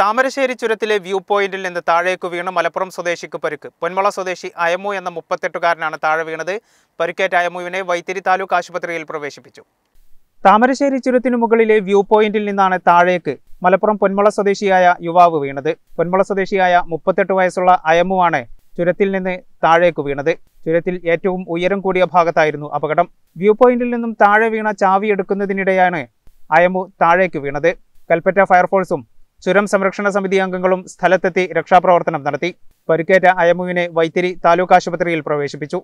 Thamarassery ചുരത്തിലെ view പോയിന്റിൽ നിന്ന് താഴേക്ക് വീണ് മലപ്പുറം സ്വദേശിക്ക് പരുക്ക് പൊന്മുള സ്വദേശി അയമു എന്ന മുപ്പത്തെട്ടുകാരനാണ് താഴെ വീണത് പരുക്കേറ്റ അയമുവിനെ വൈത്തിരി താലൂക്ക് ആശുപത്രിയിൽ പ്രവേശിപ്പിച്ചു താമരശ്ശേരി ചുരത്തിനു മുകളിലെ വ്യൂ പോയിന്റിൽ നിന്നാണ് താഴേക്ക് മലപ്പുറം പൊന്മുള സ്വദേശിയായ യുവാവ് വീണത് പൊന്മുള സ്വദേശിയായ മുപ്പത്തെട്ട് വയസ്സുള്ള അയമുവാണ് ചുരത്തിൽ നിന്ന് താഴേക്ക് വീണത് ചുരത്തിൽ ഏറ്റവും ഉയരം കൂടിയ ഭാഗത്തായിരുന്നു അപകടം വ്യൂ പോയിന്റിൽ നിന്നും താഴെ വീണ ചാവി എടുക്കുന്നതിനിടെയാണ് അയമു താഴേക്ക് വീണത് കൽപ്പറ്റ ഫയർഫോഴ്സും ചുരം സംരക്ഷണ സമിതി അംഗങ്ങളും സ്ഥലത്തെത്തി രക്ഷാപ്രവർത്തനം നടത്തി പരിക്കേറ്റ അയമുവിനെ വൈത്തിരി താലൂക്ക് ആശുപത്രിയിൽ പ്രവേശിപ്പിച്ചു